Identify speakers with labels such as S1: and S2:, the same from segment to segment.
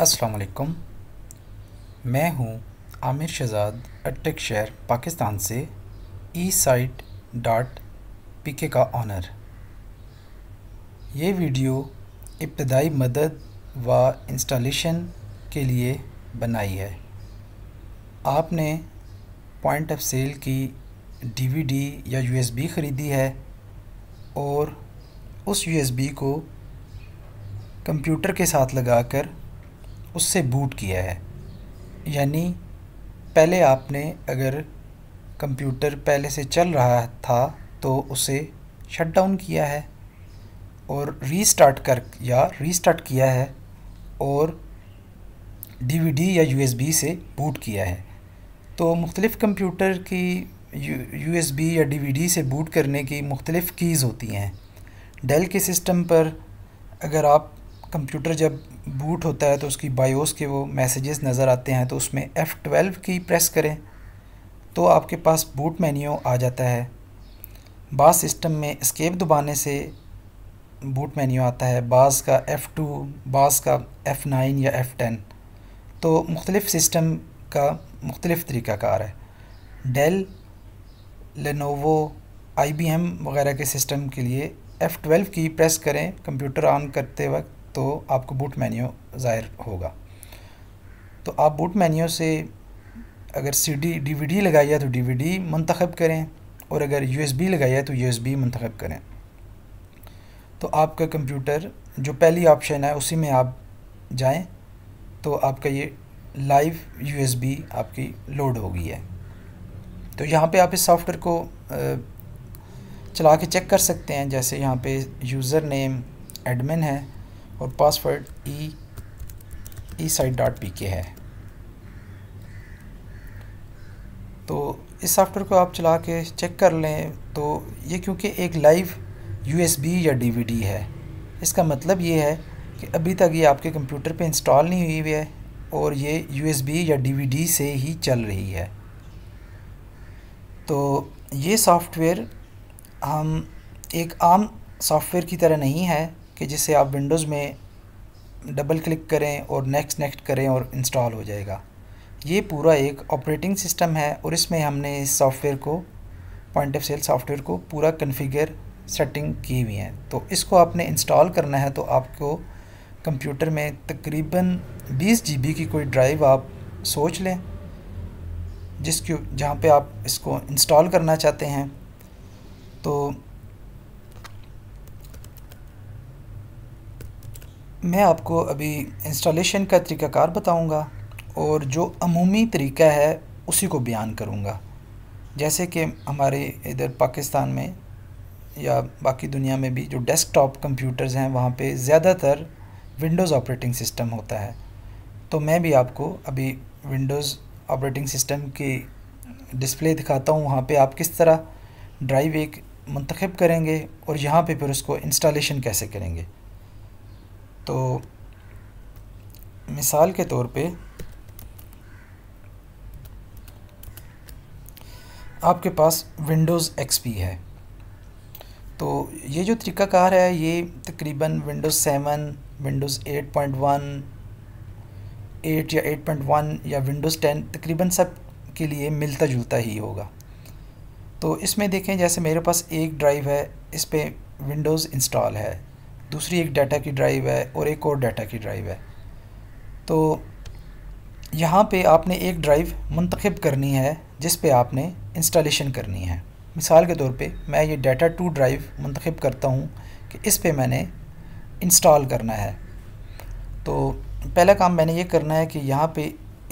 S1: अस्सलाम मैं हूं आमिर शहजाद अटक शहर पाकिस्तान से ई साइट डॉट पी के का ऑनर ये वीडियो इब्तदाई मदद व इंस्टॉलेशन के लिए बनाई है आपने पॉइंट ऑफ सेल की डीवीडी या यूएसबी ख़रीदी है और उस यूएसबी को कंप्यूटर के साथ लगाकर उससे बूट किया है यानी पहले आपने अगर कंप्यूटर पहले से चल रहा था तो उसे शट डाउन किया है और रीस्टार्ट कर या रीस्टार्ट किया है और डीवीडी या यूएसबी से बूट किया है तो मुख्तलिफ़ कंप्यूटर की यूएसबी या डीवीडी से बूट करने की मुख्तलिफ़ कीज़ होती हैं डेल के सिस्टम पर अगर आप कंप्यूटर जब बूट होता है तो उसकी बायोस के वो मैसेजेस नज़र आते हैं तो उसमें एफ़ ट्वेल्व की प्रेस करें तो आपके पास बूट मेन्यू आ जाता है बास सिस्टम में स्केप दबाने से बूट मेन्यू आता है बास का एफ़ टू बास का एफ़ नाइन या एफ़ टेन तो मुख्तलिफ़ सिस्टम का मुख्तलिफ़ तरीक़ाकार है Dell Lenovo I B M वगैरह के सिस्टम के लिए एफ़ ट्वेल्व की प्रेस करें कंप्यूटर ऑन करते वक्त तो आपको बूट मेन्यू ज़ाहिर होगा तो आप बूट मेन्यू से अगर C D D V D लगाई है तो डी वी डी मंतखब करें और अगर यू एस बी लगाई है तो यू एस बी मंतखब करें तो आपका कंप्यूटर जो पहली ऑप्शन है उसी में आप जाएँ तो आपका ये लाइव यू एस बी आपकी लोड हो गई है तो यहाँ पर आप इस सॉफ्टवेयर को चला के चेक कर सकते हैं जैसे यहाँ पर यूज़र नेम एडमिन है और password E E site dot P K है तो इस सॉफ्टवेयर को आप चला के चेक कर लें तो ये क्योंकि एक लाइव यूएसबी या डीवीडी है इसका मतलब ये है कि अभी तक ये आपके कंप्यूटर पे इंस्टॉल नहीं हुई हुई है और ये यूएसबी या डीवीडी से ही चल रही है तो ये सॉफ्टवेयर हम एक आम सॉफ्टवेयर की तरह नहीं है कि जिसे आप विंडोज़ में डबल क्लिक करें और नेक्स्ट नेक्स्ट करें और इंस्टॉल हो जाएगा ये पूरा एक ऑपरेटिंग सिस्टम है और इसमें हमने इस सॉफ्टवेयर को पॉइंट ऑफ सेल सॉफ्टवेयर को पूरा कन्फिगर सेटिंग की हुई है तो इसको आपने इंस्टॉल करना है तो आपको कंप्यूटर में तकरीबन 20 जी की कोई ड्राइव आप सोच लें जिसके जहाँ पे आप इसको इंस्टॉल करना चाहते हैं तो मैं आपको अभी इंस्टॉलेशन का तरीकाकार बताऊंगा और जो अमूमी तरीका है उसी को बयान करूंगा जैसे कि हमारे इधर पाकिस्तान में या बाकी दुनिया में भी जो डेस्कटॉप कंप्यूटर्स हैं वहाँ पे ज़्यादातर विंडोज़ ऑपरेटिंग सिस्टम होता है तो मैं भी आपको अभी विंडोज़ ऑपरेटिंग सिस्टम की डिस्प्ले दिखाता हूँ वहाँ पे आप किस तरह ड्राइव एक मंतखब करेंगे और यहाँ पे फिर उसको इंस्टॉलेशन कैसे करेंगे तो मिसाल के तौर पे आपके पास विंडोज़ एक्सपी है तो ये जो तरीका कार है ये तकरीबन Windows seven Windows eight point one eight या एट पॉइंट वन या विंडोज़ टेन तकरीबन सब के लिए मिलता जुलता ही होगा तो इसमें देखें जैसे मेरे पास एक ड्राइव है इस पर विंडोज़ इंस्टॉल है दूसरी एक डाटा की ड्राइव है और एक और डाटा की ड्राइव है तो यहाँ पे आपने एक ड्राइव मंतखब करनी है जिस पे आपने इंस्टॉलेशन करनी है मिसाल के तौर पे मैं ये डाटा टू ड्राइव मंतखब करता हूँ कि इस पे मैंने इंस्टॉल करना है तो पहला काम मैंने ये करना है कि यहाँ पे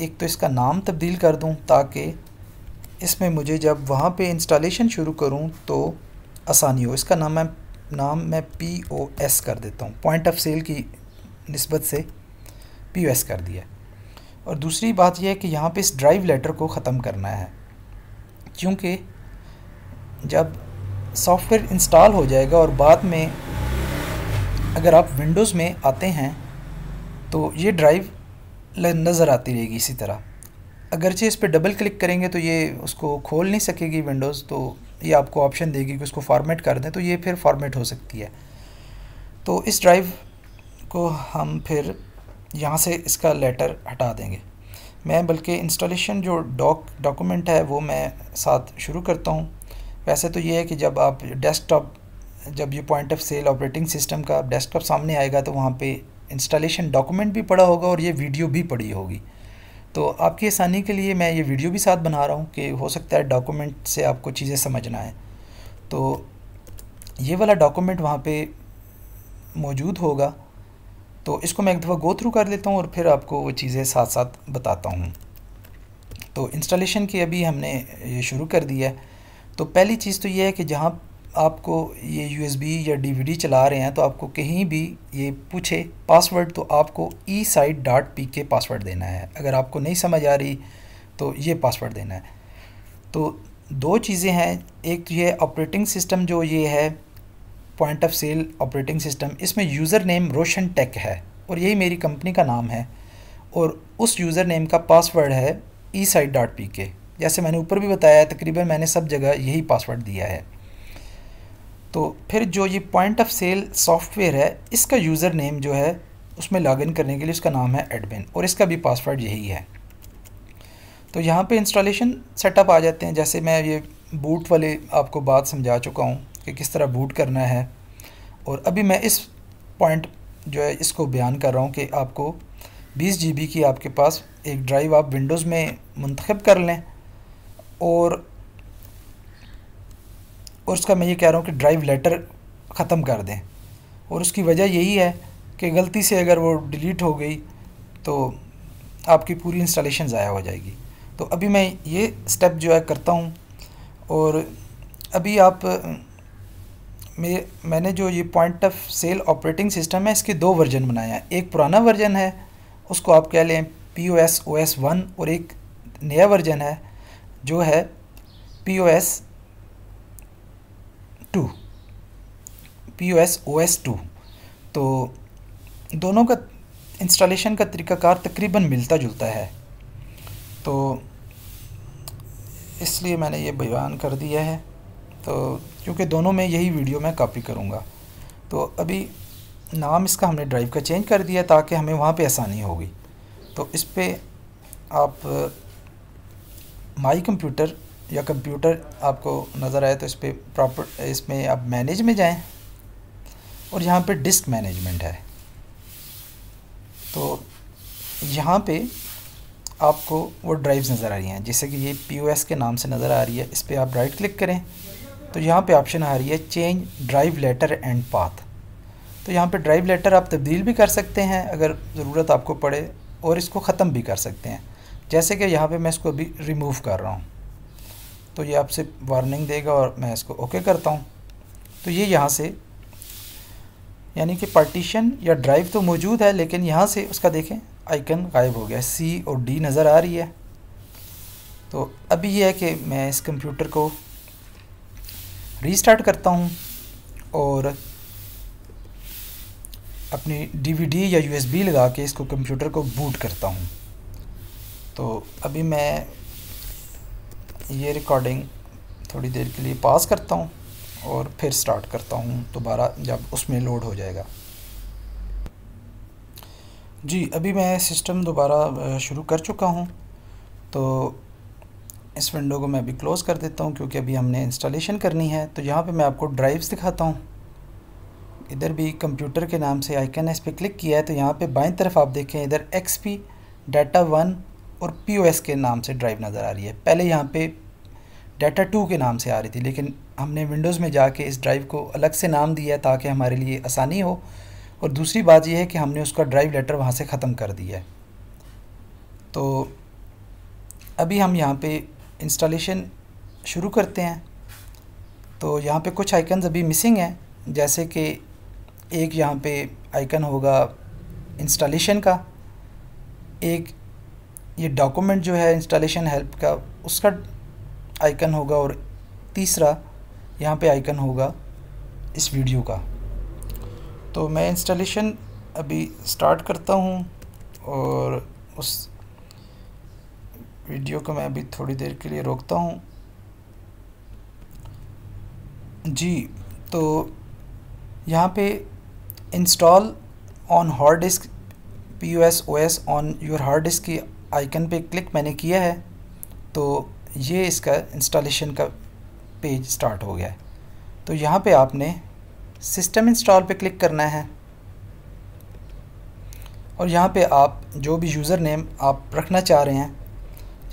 S1: एक तो इसका नाम तब्दील कर दूँ ताकि इसमें मुझे जब वहाँ पे इंस्टॉलेशन शुरू करूँ तो आसानी हो इसका नाम मैं नाम मैं पी ओ एस कर देता हूँ पॉइंट ऑफ सेल की नस्बत से पी ओ एस कर दिया और दूसरी बात यह है कि यहाँ पे इस ड्राइव लेटर को ख़त्म करना है क्योंकि जब सॉफ्टवेयर इंस्टॉल हो जाएगा और बाद में अगर आप विंडोज़ में आते हैं तो ये ड्राइव नज़र आती रहेगी इसी तरह अगरचे इस पर डबल क्लिक करेंगे तो ये उसको खोल नहीं सकेगी विंडोज़ तो ये आपको ऑप्शन देगी कि उसको फॉर्मेट कर दें तो ये फिर फॉर्मेट हो सकती है तो इस ड्राइव को हम फिर यहाँ से इसका लेटर हटा देंगे मैं बल्कि इंस्टॉलेशन जो डॉक डॉक्यूमेंट है वो मैं साथ शुरू करता हूँ वैसे तो ये है कि जब आप डेस्कटॉप जब ये point of sale operating system का डेस्कटॉप सामने आएगा तो वहाँ पे इंस्टॉलेशन डॉक्यूमेंट भी पड़ा होगा और ये वीडियो भी पड़ी होगी तो आपकी आसानी के लिए मैं ये वीडियो भी साथ बना रहा हूँ कि हो सकता है डॉक्यूमेंट से आपको चीज़ें समझना है तो ये वाला डॉक्यूमेंट वहाँ पे मौजूद होगा तो इसको मैं एक दफ़ा गो थ्रू कर लेता हूँ और फिर आपको वो चीज़ें साथ साथ बताता हूँ तो इंस्टॉलेशन की अभी हमने ये शुरू कर दिया है तो पहली चीज़ तो ये है कि जहाँ आपको ये बी या डी चला रहे हैं तो आपको कहीं भी ये पूछे पासवर्ड तो आपको E site dot P K password देना है अगर आपको नहीं समझ आ रही तो ये पासवर्ड देना है तो दो चीज़ें हैं एक तो ये ऑपरेटिंग सिस्टम जो ये है point of sale operating system इसमें यूज़र नेम रोशन टेक है और यही मेरी कंपनी का नाम है और उस यूज़र नेम का पासवर्ड है ई साइट डॉट पी के जैसे मैंने ऊपर भी बताया तकरीबन मैंने सब जगह यही पासवर्ड दिया है तो फिर जो ये पॉइंट ऑफ सेल सॉफ्टवेयर है इसका यूज़र नेम जो है उसमें लॉगिन करने के लिए उसका नाम है एडमिन और इसका भी पासवर्ड यही है तो यहाँ पे इंस्टॉलेशन सेटअप आ जाते हैं जैसे मैं ये बूट वाले आपको बात समझा चुका हूँ कि किस तरह बूट करना है और अभी मैं इस पॉइंट जो है इसको बयान कर रहा हूँ कि आपको 20 जी की आपके पास एक ड्राइव आप विंडोज़ में मंतखब कर लें और और उसका मैं ये कह रहा हूँ कि ड्राइव लेटर ख़त्म कर दें और उसकी वजह यही है कि गलती से अगर वो डिलीट हो गई तो आपकी पूरी इंस्टॉलेशन ज़ाया हो जाएगी तो अभी मैं ये स्टेप जो है करता हूँ और अभी आप मैं मैंने जो ये point of sale operating system है इसके दो वर्जन बनाए हैं एक पुराना वर्जन है उसको आप कह लें P O S O S one और एक नया वर्जन है जो है P O S two P O S O S two तो दोनों का इंस्टॉलेशन का तरीकाकार तकरीबन मिलता जुलता है तो इसलिए मैंने ये बयान कर दिया है तो क्योंकि दोनों में यही वीडियो मैं कॉपी करूँगा तो अभी नाम इसका हमने ड्राइव का चेंज कर दिया ताकि हमें वहाँ पे आसानी होगी तो इस पर आप माई कंप्यूटर या कंप्यूटर आपको नज़र आए तो इस पर प्रॉपर इसमें आप मैनेज में जाएं और यहाँ पे डिस्क मैनेजमेंट है तो यहाँ पे आपको वो ड्राइव्स नज़र आ रही हैं जैसे कि ये पी के नाम से नज़र आ रही है इस पर आप राइट क्लिक करें तो यहाँ पे ऑप्शन आ रही है change drive letter and path तो यहाँ पे ड्राइव लेटर आप तब्दील भी कर सकते हैं अगर ज़रूरत आपको पड़े और इसको ख़त्म भी कर सकते हैं जैसे कि यहाँ पे मैं इसको अभी रिमूव कर रहा हूँ तो ये आपसे वार्निंग देगा और मैं इसको ओके करता हूँ तो ये यहाँ से यानी कि पार्टीशन या ड्राइव तो मौजूद है लेकिन यहाँ से उसका देखें आइकन गायब हो गया सी और डी नज़र आ रही है तो अभी यह है कि मैं इस कंप्यूटर को रीस्टार्ट करता हूँ और अपनी डीवीडी या यूएसबी लगा के इसको कंप्यूटर को बूट करता हूँ तो अभी मैं ये रिकॉर्डिंग थोड़ी देर के लिए पास करता हूँ और फिर स्टार्ट करता हूँ दोबारा जब उसमें लोड हो जाएगा जी अभी मैं सिस्टम दोबारा शुरू कर चुका हूँ तो इस विंडो को मैं अभी क्लोज़ कर देता हूँ क्योंकि अभी हमने इंस्टॉलेशन करनी है तो यहाँ पे मैं आपको ड्राइव्स दिखाता हूँ इधर भी कंप्यूटर के नाम से आइकन है इस पर क्लिक किया है तो यहाँ पे बाएं तरफ आप देखें इधर एक्सपी डाटा वन और पीओएस के नाम से ड्राइव नज़र आ रही है पहले यहाँ पे डाटा टू के नाम से आ रही थी लेकिन हमने विंडोज़ में जाके इस ड्राइव को अलग से नाम दिया है ताकि हमारे लिए आसानी हो और दूसरी बात यह है कि हमने उसका ड्राइव लेटर वहाँ से ख़त्म कर दिया है तो अभी हम यहाँ पे इंस्टॉलेशन शुरू करते हैं तो यहाँ पे कुछ आइकन्स अभी मिसिंग हैं जैसे कि एक यहाँ पे आइकन होगा इंस्टॉलेशन का एक ये डॉक्यूमेंट जो है इंस्टॉलेशन हेल्प का उसका आइकन होगा और तीसरा यहाँ पे आइकन होगा इस वीडियो का तो मैं इंस्टॉलेशन अभी स्टार्ट करता हूँ और उस वीडियो को मैं अभी थोड़ी देर के लिए रोकता हूँ जी तो यहाँ पे install on hard disk P O S O S on your hard disk की आइकन पे क्लिक मैंने किया है तो ये इसका इंस्टॉलेशन का पेज स्टार्ट हो गया है तो यहाँ पे आपने सिस्टम इंस्टॉल पे क्लिक करना है और यहाँ पे आप जो भी यूज़र नेम आप रखना चाह रहे हैं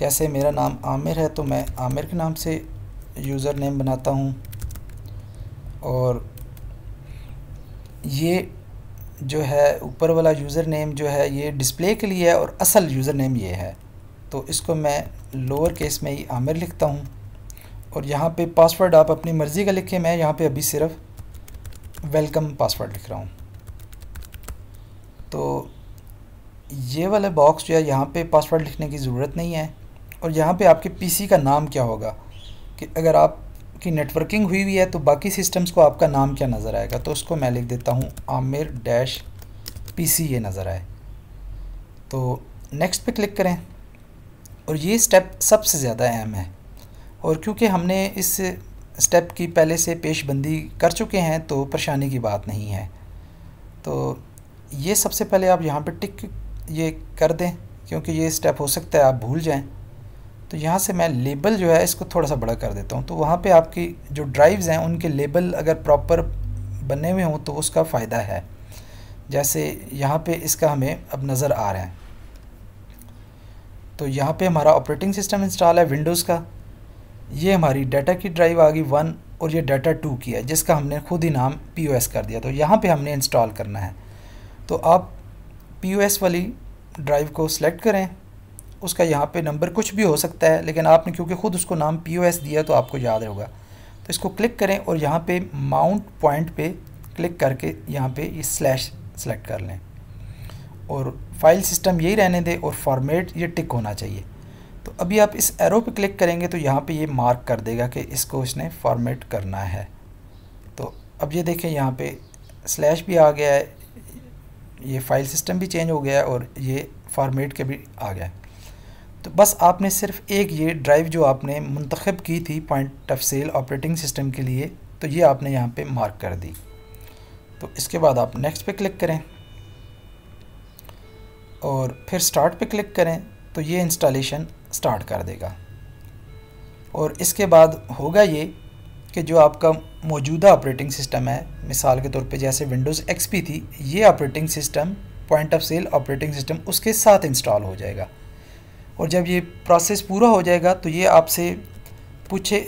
S1: जैसे मेरा नाम आमिर है तो मैं आमिर के नाम से यूज़र नेम बनाता हूँ और ये जो है ऊपर वाला यूज़र नेम जो है ये डिस्प्ले के लिए है और असल यूज़र नेम ये है तो इसको मैं लोअर केस में ही आमिर लिखता हूँ और यहाँ पे पासवर्ड आप अपनी मर्ज़ी का लिखें मैं यहाँ पे अभी सिर्फ वेलकम पासवर्ड लिख रहा हूँ तो ये वाला बॉक्स जो है यहाँ पे पासवर्ड लिखने की ज़रूरत नहीं है और यहाँ पे आपके पीसी का नाम क्या होगा कि अगर आप की नेटवर्किंग हुई हुई है तो बाकी सिस्टम्स को आपका नाम क्या नज़र आएगा तो उसको मैं लिख देता हूँ आमिर डैश पी सी ये नज़र आए तो नेक्स्ट पे क्लिक करें और ये स्टेप सबसे ज़्यादा अहम है और क्योंकि हमने इस स्टेप की पहले से पेशबंदी कर चुके हैं तो परेशानी की बात नहीं है तो ये सबसे पहले आप यहाँ पे टिक ये कर दें क्योंकि ये स्टेप हो सकता है आप भूल जाएं तो यहाँ से मैं लेबल जो है इसको थोड़ा सा बड़ा कर देता हूँ तो वहाँ पे आपकी जो ड्राइव्स हैं उनके लेबल अगर प्रॉपर बने हुए हों तो उसका फ़ायदा है जैसे यहाँ पे इसका हमें अब नज़र आ रहा है तो यहाँ पे हमारा ऑपरेटिंग सिस्टम इंस्टॉल है विंडोज़ का ये हमारी डाटा की ड्राइव आ गई वन और ये डाटा टू की है जिसका हमने खुद ही नाम पी कर दिया तो यहाँ पर हमने इंस्टॉल करना है तो आप पी वाली ड्राइव को सिलेक्ट करें उसका यहाँ पे नंबर कुछ भी हो सकता है लेकिन आपने क्योंकि ख़ुद उसको नाम पी ओ एस दिया तो आपको याद होगा तो इसको क्लिक करें और यहाँ पे माउंट पॉइंट पे क्लिक करके यहाँ पे ये स्लैश सेलेक्ट कर लें और फाइल सिस्टम यही रहने दें और फॉर्मेट ये टिक होना चाहिए तो अभी आप इस एरो पे क्लिक करेंगे तो यहाँ पे ये मार्क कर देगा कि इसको इसने फॉर्मेट करना है तो अब ये देखें यहाँ पर स्लैश भी आ गया है ये फाइल सिस्टम भी चेंज हो गया है और ये फॉर्मेट के भी आ गया है तो बस आपने सिर्फ एक ये ड्राइव जो आपने मंतखब की थी point of sale operating system के लिए तो ये आपने यहाँ पे मार्क कर दी तो इसके बाद आप नेक्स्ट पे क्लिक करें और फिर स्टार्ट पे क्लिक करें तो ये इंस्टॉलेशन स्टार्ट कर देगा और इसके बाद होगा ये कि जो आपका मौजूदा ऑपरेटिंग सिस्टम है मिसाल के तौर पे जैसे विंडोज़ एक्सपी थी ये operating system point of sale operating system उसके साथ इंस्टॉल हो जाएगा और जब ये प्रोसेस पूरा हो जाएगा तो ये आपसे पूछे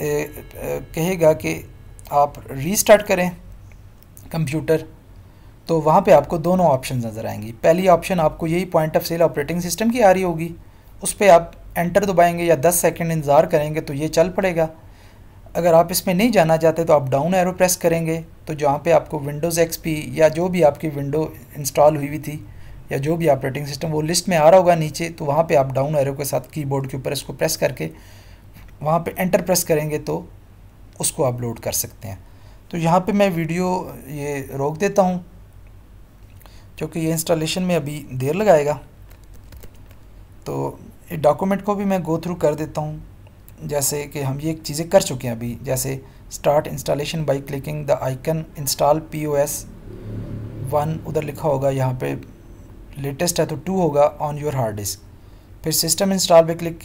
S1: कहेगा कि आप रीस्टार्ट करें कंप्यूटर तो वहाँ पे आपको दोनों ऑप्शन नज़र आएंगी पहली ऑप्शन आपको यही point of sale operating system की आ रही होगी उस पर आप एंटर दबाएंगे या 10 सेकंड इंतज़ार करेंगे तो ये चल पड़ेगा अगर आप इसमें नहीं जाना चाहते तो आप डाउन एरो प्रेस करेंगे तो जहाँ पे आपको विंडोज़ एक्सपी या जो भी आपकी विंडो इंस्टॉल हुई हुई थी या जो भी ऑपरेटिंग सिस्टम वो लिस्ट में आ रहा होगा नीचे तो वहाँ पे आप डाउन एरो के साथ कीबोर्ड के ऊपर इसको प्रेस करके वहाँ पे एंटर प्रेस करेंगे तो उसको अपलोड कर सकते हैं तो यहाँ पे मैं वीडियो ये रोक देता हूँ क्योंकि ये इंस्टॉलेशन में अभी देर लगाएगा तो ये डॉक्यूमेंट को भी मैं गो थ्रू कर देता हूँ जैसे कि हम ये चीज़ें कर चुके हैं अभी जैसे start installation by clicking the icon install P O S one उधर लिखा होगा यहाँ पे लेटेस्ट है तो टू होगा ऑन योर हार्ड डिस्क फिर सिस्टम इंस्टॉल पे क्लिक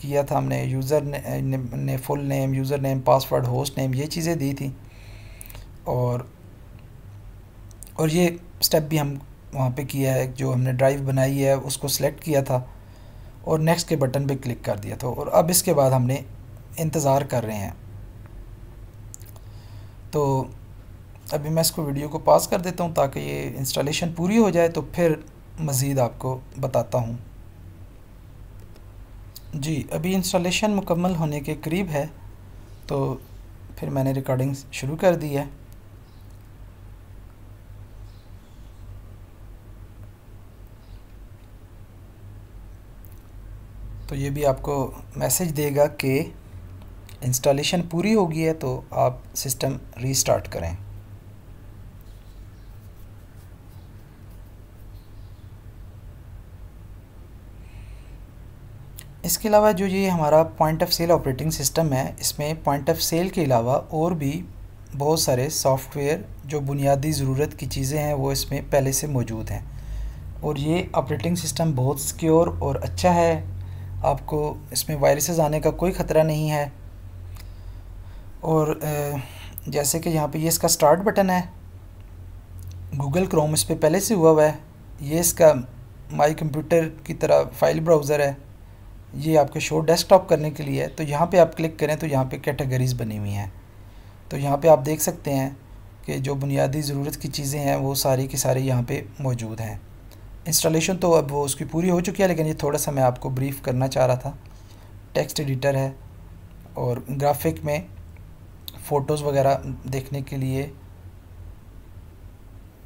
S1: किया था हमने यूज़र ने, full name user name password host name ये चीज़ें दी थी और और ये स्टेप भी हम वहाँ पे किया है जो हमने ड्राइव बनाई है उसको सिलेक्ट किया था और नेक्स्ट के बटन पे क्लिक कर दिया था और अब इसके बाद हमने इंतज़ार कर रहे हैं तो अभी मैं इसको वीडियो को पास कर देता हूँ ताकि ये इंस्टॉलेशन पूरी हो जाए तो फिर मज़ीद आपको बताता हूँ जी अभी इंस्टॉलेशन मुकम्मल होने के करीब है तो फिर मैंने रिकॉर्डिंग शुरू कर दी है तो ये भी आपको मैसेज देगा कि इंस्टॉलेशन पूरी हो गई है तो आप सिस्टम रीस्टार्ट करें इसके अलावा जो ये हमारा point of sale operating system है इसमें पॉइंट ऑफ सेल के अलावा और भी बहुत सारे सॉफ्टवेयर जो बुनियादी ज़रूरत की चीज़ें हैं वो इसमें पहले से मौजूद हैं और ये ऑपरेटिंग सिस्टम बहुत सिक्योर और अच्छा है आपको इसमें वायरसेस आने का कोई ख़तरा नहीं है और जैसे कि यहाँ पे ये इसका स्टार्ट बटन है गूगल क्रोम इस पर पहले से हुआ हुआ है ये इसका माई कंप्यूटर की तरह फाइल ब्राउज़र है ये आपके शो डेस्कटॉप करने के लिए है तो यहाँ पे आप क्लिक करें तो यहाँ पे कैटेगरीज़ बनी हुई हैं तो यहाँ पे आप देख सकते हैं कि जो बुनियादी ज़रूरत की चीज़ें हैं वो सारी की सारी यहाँ पे मौजूद हैं इंस्टॉलेशन तो अब वो उसकी पूरी हो चुकी है लेकिन ये थोड़ा सा मैं आपको ब्रीफ़ करना चाह रहा था टेक्स्ट एडिटर है और ग्राफिक में फ़ोटोज़ वगैरह देखने के लिए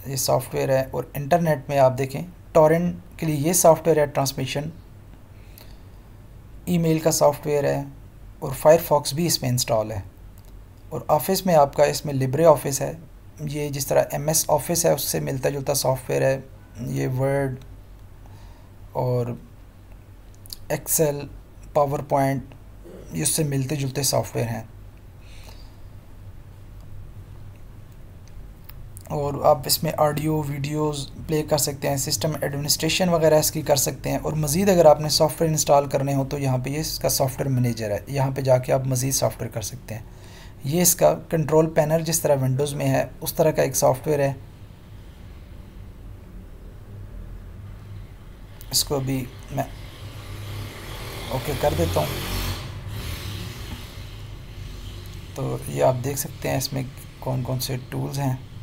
S1: ये सॉफ्टवेयर है और इंटरनेट में आप देखें टॉरेंट के लिए ये सॉफ्टवेयर है ट्रांसमिशन ईमेल का सॉफ्टवेयर है और फायरफॉक्स भी इसमें इंस्टॉल है और ऑफिस में आपका इसमें लिब्रे ऑफिस है ये जिस तरह एम एस ऑफिस है उससे मिलता जुलता सॉफ्टवेयर है ये वर्ड और एक्सेल पावर पॉइंट इससे मिलते जुलते सॉफ्टवेयर हैं और आप इसमें ऑडियो वीडियोस प्ले कर सकते हैं सिस्टम एडमिनिस्ट्रेशन वगैरह इसकी कर सकते हैं और मज़ीद अगर आपने सॉफ्टवेयर इंस्टॉल करने हो तो यहाँ पे ये इसका सॉफ्टवेयर मैनेजर है यहाँ पे जाके आप मज़ीद सॉफ्टवेयर कर सकते हैं ये इसका कंट्रोल पैनल जिस तरह विंडोज़ में है उस तरह का एक सॉफ्टवेयर है इसको भी मैं ओके कर देता हूँ तो ये आप देख सकते हैं इसमें कौन कौन से टूल्स हैं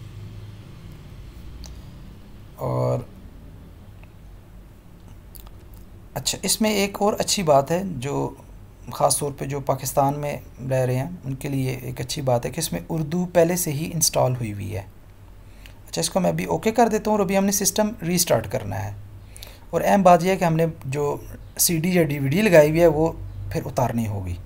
S1: अच्छा इसमें एक और अच्छी बात है जो ख़ास तौर पे जो पाकिस्तान में रह रहे हैं उनके लिए एक अच्छी बात है कि इसमें उर्दू पहले से ही इंस्टॉल हुई हुई है अच्छा इसको मैं अभी ओके कर देता हूँ और अभी हमने सिस्टम रीस्टार्ट करना है और अहम बात यह है कि हमने जो सीडी या डीवीडी लगाई हुई है वो फिर उतारनी होगी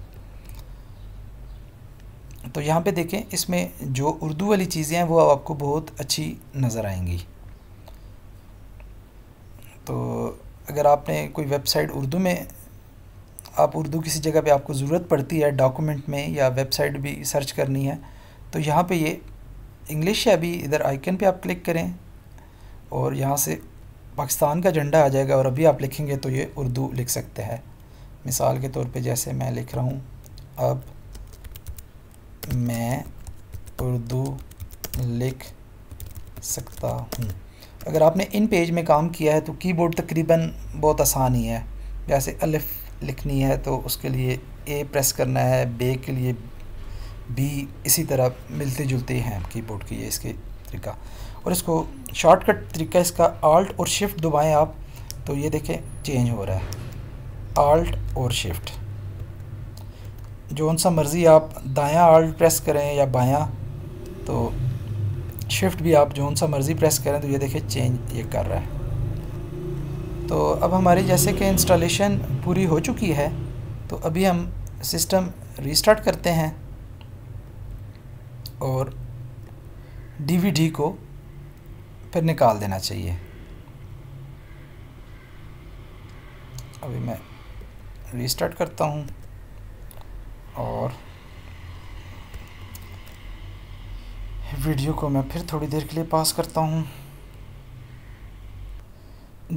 S1: तो यहाँ पे देखें इसमें जो उर्दू वाली चीज़ें हैं वो आपको बहुत अच्छी नज़र आएंगी अगर आपने कोई वेबसाइट उर्दू में आप उर्दू किसी जगह पे आपको ज़रूरत पड़ती है डॉक्यूमेंट में या वेबसाइट भी सर्च करनी है तो यहाँ पे ये इंग्लिश है अभी इधर आइकन पे आप क्लिक करें और यहाँ से पाकिस्तान का झंडा आ जाएगा और अभी आप लिखेंगे तो ये उर्दू लिख सकते हैं मिसाल के तौर पे जैसे मैं लिख रहा हूँ अब मैं उर्दू लिख सकता हूँ अगर आपने इन पेज में काम किया है तो कीबोर्ड तकरीबन बहुत आसान ही है जैसे अलिफ लिखनी है तो उसके लिए ए प्रेस करना है बे के लिए बी इसी तरह मिलते जुलते हैं कीबोर्ड की ये इसके तरीका और इसको शॉर्टकट तरीका इसका आल्ट और शिफ्ट दबाएं आप तो ये देखें चेंज हो रहा है आल्ट और शिफ्ट उन सा मर्ज़ी आप दायां आल्ट प्रेस करें या बायां तो शिफ्ट भी आप जोन सा मर्ज़ी प्रेस करें तो ये देखिए चेंज ये कर रहा है तो अब हमारी जैसे कि इंस्टॉलेशन पूरी हो चुकी है तो अभी हम सिस्टम रीस्टार्ट करते हैं और डीवीडी को फिर निकाल देना चाहिए अभी मैं रीस्टार्ट करता हूँ और वीडियो को मैं फिर थोड़ी देर के लिए पास करता हूँ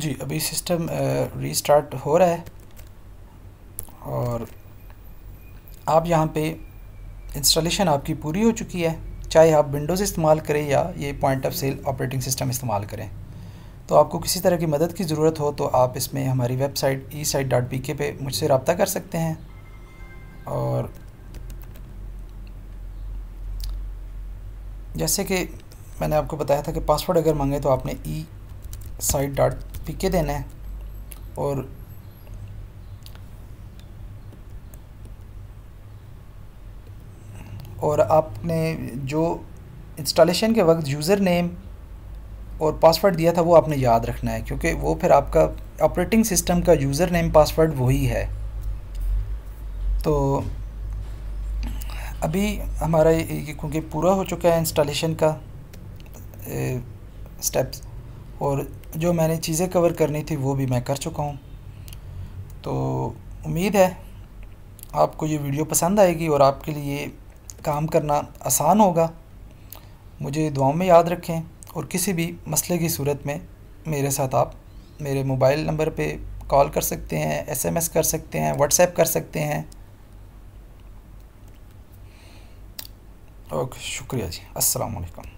S1: जी अभी सिस्टम रीस्टार्ट हो रहा है और आप यहाँ पे इंस्टॉलेशन आपकी पूरी हो चुकी है चाहे आप विंडोज़ इस्तेमाल करें या ये point of sale operating system इस्तेमाल करें तो आपको किसी तरह की मदद की ज़रूरत हो तो आप इसमें हमारी website E site dot P K पे मुझसे रबता कर सकते हैं और जैसे कि मैंने आपको बताया था कि पासवर्ड अगर मांगे तो आपने ई साइट डॉट पी के देना है और और आपने जो इंस्टॉलेशन के वक्त यूज़र नेम और पासवर्ड दिया था वो आपने याद रखना है क्योंकि वो फिर आपका ऑपरेटिंग सिस्टम का यूज़र नेम पासवर्ड वही है तो अभी हमारा क्योंकि पूरा हो चुका है इंस्टॉलेशन का स्टेप्स और जो मैंने चीज़ें कवर करनी थी वो भी मैं कर चुका हूँ तो उम्मीद है आपको ये वीडियो पसंद आएगी और आपके लिए काम करना आसान होगा मुझे दुआओं में याद रखें और किसी भी मसले की सूरत में मेरे साथ आप मेरे मोबाइल नंबर पे कॉल कर सकते हैं एसएमएस कर सकते हैं व्हाट्सएप कर सकते हैं اوكي شكرياتي السلام عليكم